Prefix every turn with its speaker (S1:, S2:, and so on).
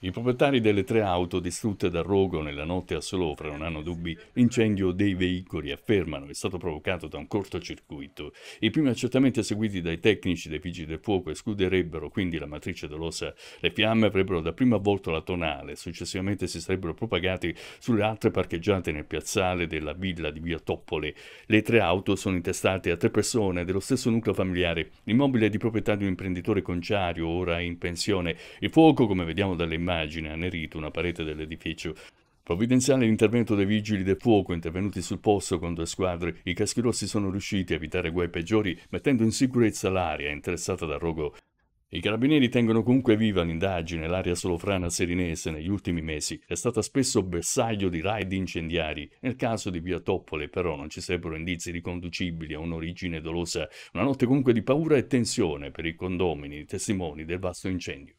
S1: I proprietari delle tre auto distrutte dal rogo nella notte a Solofra non hanno dubbi. L'incendio dei veicoli, affermano, è stato provocato da un cortocircuito. I primi accertamenti eseguiti dai tecnici dei vigili del fuoco escluderebbero quindi la matrice dolosa. Le fiamme avrebbero dapprima avvolto la tonale, successivamente si sarebbero propagate sulle altre parcheggiate nel piazzale della villa di via Toppole. Le tre auto sono intestate a tre persone dello stesso nucleo familiare. L'immobile è di proprietà di un imprenditore conciario, ora in pensione. Il fuoco, come vediamo dalle immagini, immagine annerito una parete dell'edificio. Provvidenziale l'intervento dei vigili del fuoco intervenuti sul posto con due squadre, i caschi rossi sono riusciti a evitare guai peggiori mettendo in sicurezza l'area interessata dal rogo. I carabinieri tengono comunque viva l'indagine, l'area solofrana serinese negli ultimi mesi è stata spesso bersaglio di raid incendiari. Nel caso di Via Toppole però non ci sarebbero indizi riconducibili a un'origine dolosa, una notte comunque di
S2: paura e tensione per i condomini, i testimoni del vasto incendio.